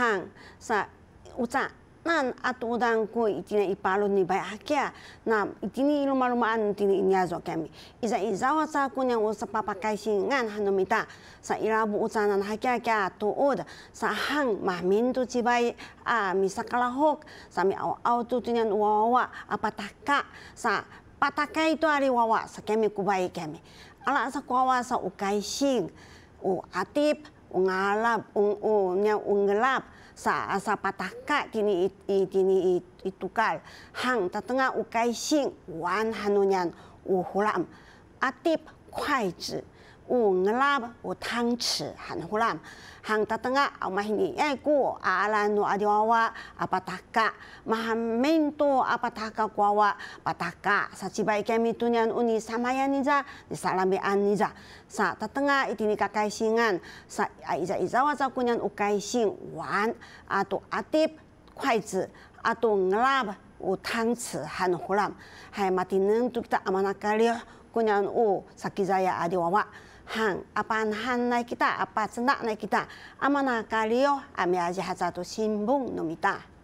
hang sa uca nan atu dang ko itine iparu ni bai akia na itini ilu malu ma an tini inya zo kami iza iza wa sa ko papa kai sin sa irabu uca nan hakia kia tu od sa hang ma tu ci bai a misakala hok sa mi au apa takka sa patakai itu ari wawa sa kami ku kami ala sa ku sa ukai sing atip ungalap ung unya oh, ungelap sa asa pataka kini i kini itukal hang tatenga ukai sing wan hanunyan uhulam atip kuai zi. 我个拉我汤匙含糊烂，含达等啊，阿妈你爱过阿拉努阿条哇阿巴达嘎，嘛含闽多阿巴达嘎瓜哇巴达嘎，啥几百个米度年乌尼萨玛亚尼扎，你萨拉米安尼扎，啥达等啊，一定你个开心啊，啥阿伊扎伊扎哇扎姑娘有开心玩，阿多阿滴筷子，阿多个拉有汤匙含糊烂，还嘛的能读得阿妈那个了，姑娘哦，啥几只呀阿条哇。han apa han nai kita apa cenak nai kita amana kalio ami aja hazatu simbung nomita.